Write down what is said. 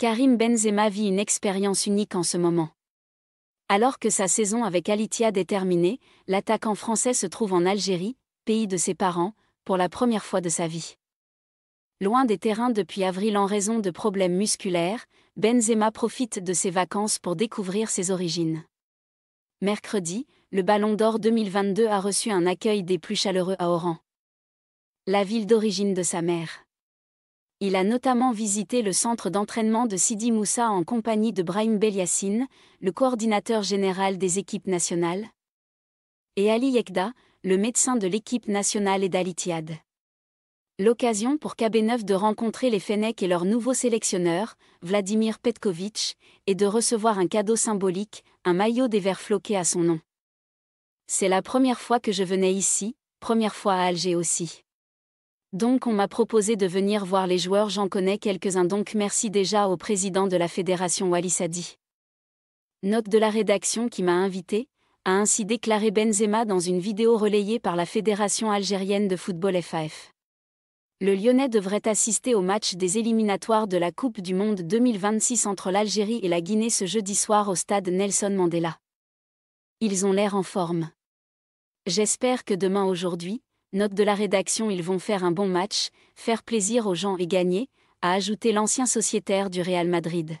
Karim Benzema vit une expérience unique en ce moment. Alors que sa saison avec Alitiad est terminée, l'attaquant français se trouve en Algérie, pays de ses parents, pour la première fois de sa vie. Loin des terrains depuis avril en raison de problèmes musculaires, Benzema profite de ses vacances pour découvrir ses origines. Mercredi, le Ballon d'Or 2022 a reçu un accueil des plus chaleureux à Oran. La ville d'origine de sa mère. Il a notamment visité le centre d'entraînement de Sidi Moussa en compagnie de Brahim Beliassine, le coordinateur général des équipes nationales, et Ali Yekda, le médecin de l'équipe nationale et d'Alitiad. L'occasion pour KB9 de rencontrer les Fennecs et leur nouveau sélectionneur, Vladimir Petkovic, et de recevoir un cadeau symbolique, un maillot des Verts floqués à son nom. C'est la première fois que je venais ici, première fois à Alger aussi. Donc on m'a proposé de venir voir les joueurs, j'en connais quelques-uns donc merci déjà au président de la fédération Sadi. Note de la rédaction qui m'a invité, a ainsi déclaré Benzema dans une vidéo relayée par la Fédération algérienne de football FAF. Le Lyonnais devrait assister au match des éliminatoires de la Coupe du Monde 2026 entre l'Algérie et la Guinée ce jeudi soir au stade Nelson Mandela. Ils ont l'air en forme. J'espère que demain aujourd'hui, Note de la rédaction ils vont faire un bon match, faire plaisir aux gens et gagner, a ajouté l'ancien sociétaire du Real Madrid.